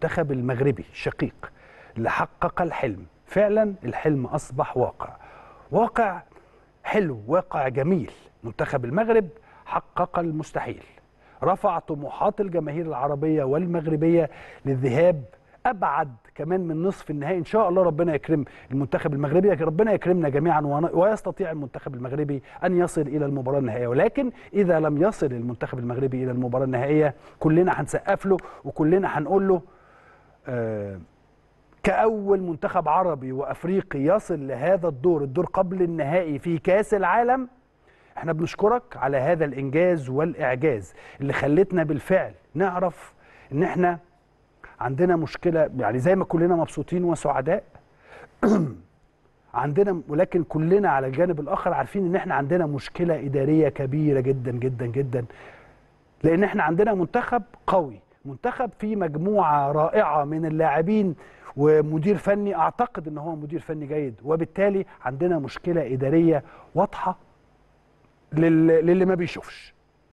المنتخب المغربي الشقيق اللي حقق الحلم فعلا الحلم أصبح واقع واقع حلو واقع جميل منتخب المغرب حقق المستحيل رفع طموحات الجماهير العربية والمغربية للذهاب أبعد كمان من نصف النهائي إن شاء الله ربنا يكرم المنتخب المغربي ربنا يكرمنا جميعا ويستطيع المنتخب المغربي أن يصل إلى المباراة النهائية ولكن إذا لم يصل المنتخب المغربي إلى المباراة النهائية كلنا هنسقف له وكلنا هنقول له آه، كأول منتخب عربي وأفريقي يصل لهذا الدور الدور قبل النهائي في كاس العالم احنا بنشكرك على هذا الإنجاز والإعجاز اللي خلتنا بالفعل نعرف ان احنا عندنا مشكلة يعني زي ما كلنا مبسوطين وسعداء عندنا ولكن كلنا على الجانب الآخر عارفين ان احنا عندنا مشكلة إدارية كبيرة جدا جدا جدا لأن احنا عندنا منتخب قوي منتخب فيه مجموعه رائعه من اللاعبين ومدير فني اعتقد ان هو مدير فني جيد وبالتالي عندنا مشكله اداريه واضحه للي ما بيشوفش